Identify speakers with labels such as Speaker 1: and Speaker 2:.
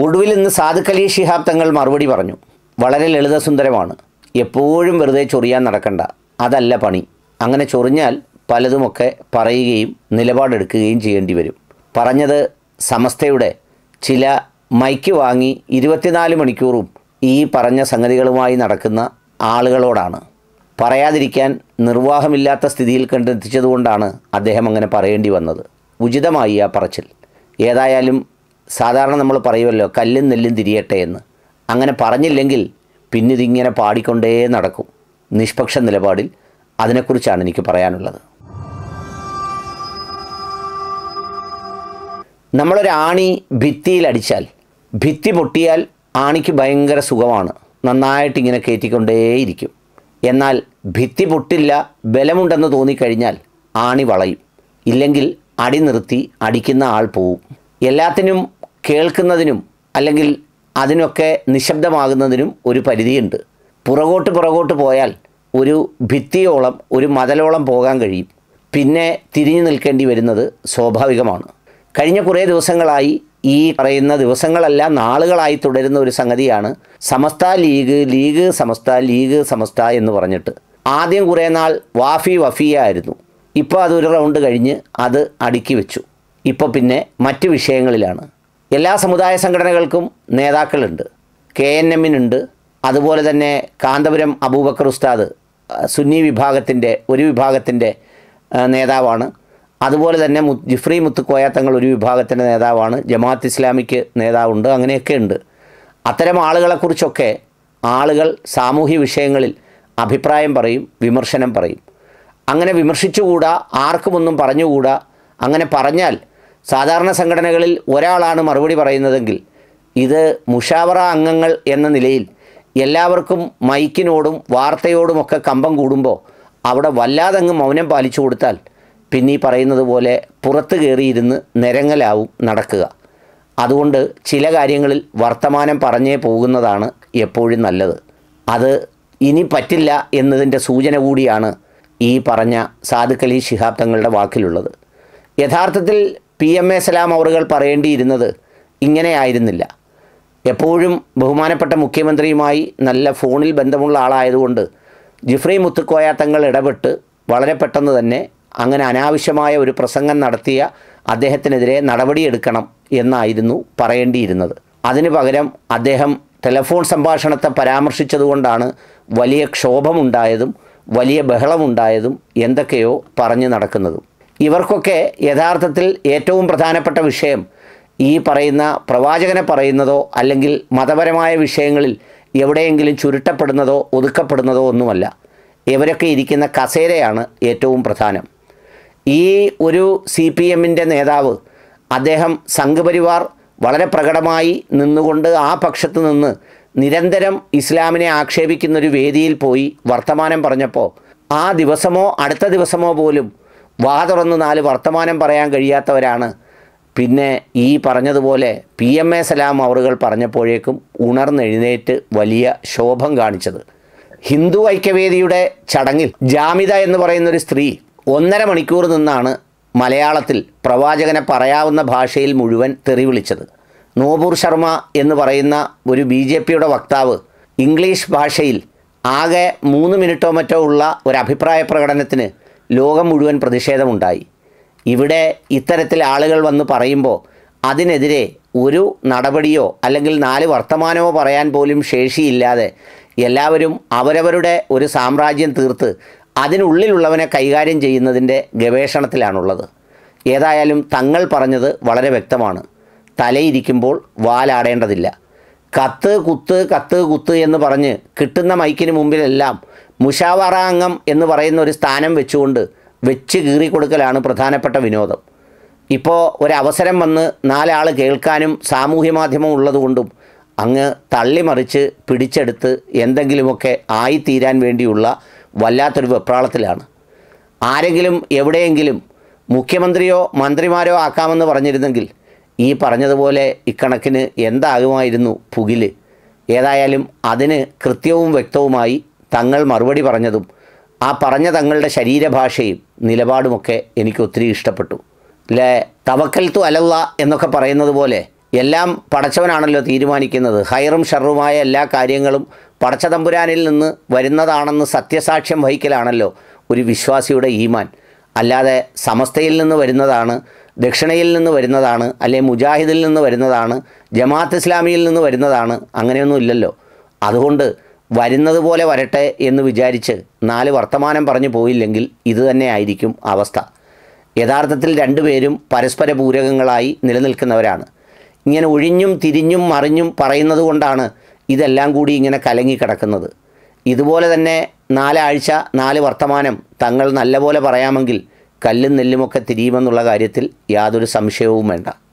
Speaker 1: ഒടുവിൽ ഇന്ന് സാദിഖ് അലി ഷിഹാബ് തങ്ങൾ മറുപടി പറഞ്ഞു വളരെ ലളിതസുന്ദരമാണ് എപ്പോഴും വെറുതെ ചൊറിയാൻ നടക്കണ്ട അതല്ല പണി അങ്ങനെ ചൊറിഞ്ഞാൽ പലതുമൊക്കെ പറയുകയും നിലപാടെടുക്കുകയും ചെയ്യേണ്ടി വരും പറഞ്ഞത് സമസ്തയുടെ ചില മൈക്ക് വാങ്ങി ഇരുപത്തിനാല് മണിക്കൂറും ഈ പറഞ്ഞ സംഗതികളുമായി നടക്കുന്ന ആളുകളോടാണ് പറയാതിരിക്കാൻ നിർവാഹമില്ലാത്ത സ്ഥിതിയിൽ കണ്ടെത്തിച്ചതുകൊണ്ടാണ് അദ്ദേഹം അങ്ങനെ പറയേണ്ടി വന്നത് ഉചിതമായി ആ പറച്ചിൽ ഏതായാലും സാധാരണ നമ്മൾ പറയുമല്ലോ കല്ലും നെല്ലും തിരിയട്ടെ എന്ന് അങ്ങനെ പറഞ്ഞില്ലെങ്കിൽ പിന്നിതിങ്ങനെ പാടിക്കൊണ്ടേ നടക്കും നിഷ്പക്ഷ നിലപാടിൽ അതിനെക്കുറിച്ചാണ് എനിക്ക് പറയാനുള്ളത് നമ്മളൊരാണി ഭിത്തിയിൽ അടിച്ചാൽ ഭിത്തി പൊട്ടിയാൽ ആണിക്ക് ഭയങ്കര സുഖമാണ് നന്നായിട്ടിങ്ങനെ കയറ്റിക്കൊണ്ടേയിരിക്കും എന്നാൽ ഭിത്തി പൊട്ടില്ല ബലമുണ്ടെന്ന് തോന്നിക്കഴിഞ്ഞാൽ ആണി വളയും ഇല്ലെങ്കിൽ അടി നിർത്തി അടിക്കുന്ന ആൾ പോവും എല്ലാത്തിനും കേൾക്കുന്നതിനും അല്ലെങ്കിൽ അതിനൊക്കെ നിശബ്ദമാകുന്നതിനും ഒരു പരിധിയുണ്ട് പുറകോട്ട് പുറകോട്ട് പോയാൽ ഒരു ഭിത്തിയോളം ഒരു മതലോളം പോകാൻ കഴിയും പിന്നെ തിരിഞ്ഞു നിൽക്കേണ്ടി വരുന്നത് സ്വാഭാവികമാണ് കഴിഞ്ഞ കുറേ ദിവസങ്ങളായി ഈ പറയുന്ന ദിവസങ്ങളല്ല നാളുകളായി തുടരുന്ന ഒരു സംഗതിയാണ് Samastha league league Samastha league Samastha എന്ന് പറഞ്ഞിട്ട് ആദ്യം കുറേ നാൾ വാഫി വഫിയ ആയിരുന്നു ഇപ്പോൾ അതൊരു റൗണ്ട് കഴിഞ്ഞ് അത് അടുക്കി വെച്ചു ഇപ്പോൾ പിന്നെ മറ്റ് വിഷയങ്ങളിലാണ് എല്ലാ സമുദായ സംഘടനകൾക്കും നേതാക്കളുണ്ട് കെ എൻ എമ്മിനുണ്ട് അതുപോലെ തന്നെ കാന്തപുരം അബൂബക്കർ ഉസ്താദ് സുന്നി വിഭാഗത്തിൻ്റെ ഒരു വിഭാഗത്തിൻ്റെ നേതാവാണ് അതുപോലെ തന്നെ ജിഫ്രി മുത്തുക്കോയ തങ്ങൾ ഒരു വിഭാഗത്തിൻ്റെ നേതാവാണ് ജമാഅത്ത് ഇസ്ലാമിക്ക് നേതാവുണ്ട് അങ്ങനെയൊക്കെ ഉണ്ട് അത്തരം ആളുകളെക്കുറിച്ചൊക്കെ ആളുകൾ സാമൂഹ്യ വിഷയങ്ങളിൽ അഭിപ്രായം പറയും വിമർശനം പറയും അങ്ങനെ വിമർശിച്ചുകൂടാ ആർക്കുമൊന്നും പറഞ്ഞുകൂടാ അങ്ങനെ പറഞ്ഞാൽ സാധാരണ സംഘടനകളിൽ ഒരാളാണ് മറുപടി പറയുന്നതെങ്കിൽ ഇത് മുഷാവറ അംഗങ്ങൾ എന്ന നിലയിൽ എല്ലാവർക്കും മൈക്കിനോടും വാർത്തയോടുമൊക്കെ കമ്പം കൂടുമ്പോൾ അവിടെ വല്ലാതങ്ങ് മൗനം പാലിച്ചു കൊടുത്താൽ പിന്നെ ഈ പറയുന്നത് പോലെ പുറത്ത് കയറിയിരുന്ന് നിരങ്ങലാവും നടക്കുക അതുകൊണ്ട് ചില കാര്യങ്ങളിൽ വർത്തമാനം പറഞ്ഞേ പോകുന്നതാണ് എപ്പോഴും നല്ലത് അത് ഇനി പറ്റില്ല എന്നതിൻ്റെ സൂചന കൂടിയാണ് ഈ പറഞ്ഞ സാധുക്കലി ശിഹാബ് തങ്ങളുടെ വാക്കിലുള്ളത് യഥാർത്ഥത്തിൽ പി എം എ സലാം അവറുകൾ പറയേണ്ടിയിരുന്നത് ഇങ്ങനെയായിരുന്നില്ല എപ്പോഴും ബഹുമാനപ്പെട്ട മുഖ്യമന്ത്രിയുമായി നല്ല ഫോണിൽ ബന്ധമുള്ള ആളായതുകൊണ്ട് ജിഫ്രി മുത്തുക്കോയ തങ്ങൾ ഇടപെട്ട് വളരെ പെട്ടെന്ന് തന്നെ അങ്ങനെ അനാവശ്യമായ ഒരു പ്രസംഗം നടത്തിയ അദ്ദേഹത്തിനെതിരെ നടപടിയെടുക്കണം എന്നായിരുന്നു പറയേണ്ടിയിരുന്നത് അതിനു പകരം അദ്ദേഹം ടെലഫോൺ സംഭാഷണത്തെ പരാമർശിച്ചതുകൊണ്ടാണ് വലിയ ക്ഷോഭമുണ്ടായതും വലിയ ബഹളമുണ്ടായതും എന്തൊക്കെയോ പറഞ്ഞു നടക്കുന്നതും ഇവർക്കൊക്കെ യഥാർത്ഥത്തിൽ ഏറ്റവും പ്രധാനപ്പെട്ട വിഷയം ഈ പറയുന്ന പ്രവാചകനെ പറയുന്നതോ അല്ലെങ്കിൽ മതപരമായ വിഷയങ്ങളിൽ എവിടെയെങ്കിലും ചുരുട്ടപ്പെടുന്നതോ ഒതുക്കപ്പെടുന്നതോ ഒന്നുമല്ല ഇവരൊക്കെ ഇരിക്കുന്ന കസേരയാണ് ഏറ്റവും പ്രധാനം ഈ ഒരു സി പി എമ്മിൻ്റെ നേതാവ് അദ്ദേഹം സംഘപരിവാർ വളരെ പ്രകടമായി നിന്നുകൊണ്ട് ആ പക്ഷത്ത് നിന്ന് നിരന്തരം ഇസ്ലാമിനെ ആക്ഷേപിക്കുന്നൊരു വേദിയിൽ പോയി വർത്തമാനം പറഞ്ഞപ്പോൾ ആ ദിവസമോ അടുത്ത ദിവസമോ പോലും വാ തുറന്ന് നാല് വർത്തമാനം പറയാൻ കഴിയാത്തവരാണ് പിന്നെ ഈ പറഞ്ഞതുപോലെ പി എം എ സലാം അവറുകൾ പറഞ്ഞപ്പോഴേക്കും ഉണർന്നെഴുന്നേറ്റ് വലിയ ശോഭം കാണിച്ചത് ഹിന്ദു ഐക്യവേദിയുടെ ചടങ്ങിൽ ജാമിത എന്ന് പറയുന്നൊരു സ്ത്രീ ഒന്നര മണിക്കൂർ നിന്നാണ് മലയാളത്തിൽ പ്രവാചകനെ പറയാവുന്ന ഭാഷയിൽ മുഴുവൻ തെറി വിളിച്ചത് നോബൂർ ശർമ്മ എന്ന് പറയുന്ന ഒരു ബി ജെ പിയുടെ വക്താവ് ഇംഗ്ലീഷ് ഭാഷയിൽ ആകെ മൂന്ന് മിനിറ്റോ മറ്റോ ഉള്ള ഒരു അഭിപ്രായ പ്രകടനത്തിന് ലോകം മുഴുവൻ പ്രതിഷേധമുണ്ടായി ഇവിടെ ഇത്തരത്തിൽ ആളുകൾ വന്ന് പറയുമ്പോൾ അതിനെതിരെ ഒരു നടപടിയോ അല്ലെങ്കിൽ നാല് വർത്തമാനമോ പറയാൻ പോലും ശേഷിയില്ലാതെ എല്ലാവരും അവരവരുടെ ഒരു സാമ്രാജ്യം തീർത്ത് അതിനുള്ളിലുള്ളവനെ കൈകാര്യം ചെയ്യുന്നതിൻ്റെ ഗവേഷണത്തിലാണുള്ളത് ഏതായാലും തങ്ങൾ പറഞ്ഞത് വളരെ വ്യക്തമാണ് തലയിരിക്കുമ്പോൾ വാലാടേണ്ടതില്ല കത്ത് കുത്ത് കത്ത് കുത്ത് എന്ന് പറഞ്ഞ് കിട്ടുന്ന മൈക്കിന് മുമ്പിലെല്ലാം മുഷാവറ അംഗം എന്ന് പറയുന്ന ഒരു സ്ഥാനം വെച്ചുകൊണ്ട് വെച്ച് കീറിക്കൊടുക്കലാണ് പ്രധാനപ്പെട്ട വിനോദം ഇപ്പോൾ ഒരവസരം വന്ന് നാലാൾ കേൾക്കാനും സാമൂഹ്യ മാധ്യമം ഉള്ളതുകൊണ്ടും അങ്ങ് തള്ളിമറിച്ച് പിടിച്ചെടുത്ത് എന്തെങ്കിലുമൊക്കെ ആയിത്തീരാൻ വേണ്ടിയുള്ള വല്ലാത്തൊരു വെപ്രാളത്തിലാണ് ആരെങ്കിലും എവിടെയെങ്കിലും മുഖ്യമന്ത്രിയോ മന്ത്രിമാരോ ആക്കാമെന്ന് പറഞ്ഞിരുന്നെങ്കിൽ ഈ പറഞ്ഞതുപോലെ ഇക്കണക്കിന് എന്താകുമായിരുന്നു പുകില് ഏതായാലും അതിന് കൃത്യവും വ്യക്തവുമായി തങ്ങൾ മറുപടി പറഞ്ഞതും ആ പറഞ്ഞ തങ്ങളുടെ ശരീരഭാഷയും നിലപാടുമൊക്കെ എനിക്ക് ഒത്തിരി ഇഷ്ടപ്പെട്ടു അല്ലേ തവക്കൽത്തു അലല്ല എന്നൊക്കെ പറയുന്നത് പോലെ എല്ലാം പടച്ചവനാണല്ലോ തീരുമാനിക്കുന്നത് ഹൈറും ഷറുമായ എല്ലാ കാര്യങ്ങളും പടച്ച തമ്പുരാനിൽ നിന്ന് വരുന്നതാണെന്ന് സത്യസാക്ഷ്യം വഹിക്കലാണല്ലോ ഒരു വിശ്വാസിയുടെ ഈമാൻ അല്ലാതെ സമസ്തയിൽ നിന്ന് വരുന്നതാണ് ദക്ഷിണയിൽ നിന്ന് വരുന്നതാണ് അല്ലെ മുജാഹിദിൽ നിന്ന് വരുന്നതാണ് ജമാഅത്ത് ഇസ്ലാമിയിൽ നിന്ന് വരുന്നതാണ് അങ്ങനെയൊന്നും ഇല്ലല്ലോ അതുകൊണ്ട് വരുന്നത് പോലെ വരട്ടെ എന്ന് വിചാരിച്ച് നാല് വർത്തമാനം പറഞ്ഞു പോയില്ലെങ്കിൽ ഇത് തന്നെ ആയിരിക്കും അവസ്ഥ യഥാർത്ഥത്തിൽ രണ്ടുപേരും പരസ്പര പൂരകങ്ങളായി നിലനിൽക്കുന്നവരാണ് ഇങ്ങനെ ഒഴിഞ്ഞും തിരിഞ്ഞും മറിഞ്ഞും പറയുന്നത് കൊണ്ടാണ് ഇതെല്ലാം കൂടി ഇങ്ങനെ കലങ്ങിക്കിടക്കുന്നത് ഇതുപോലെ തന്നെ നാലാഴ്ച നാല് വർത്തമാനം തങ്ങൾ നല്ലപോലെ പറയാമെങ്കിൽ കല്ലും നെല്ലുമൊക്കെ തിരിയുമെന്നുള്ള കാര്യത്തിൽ യാതൊരു സംശയവും വേണ്ട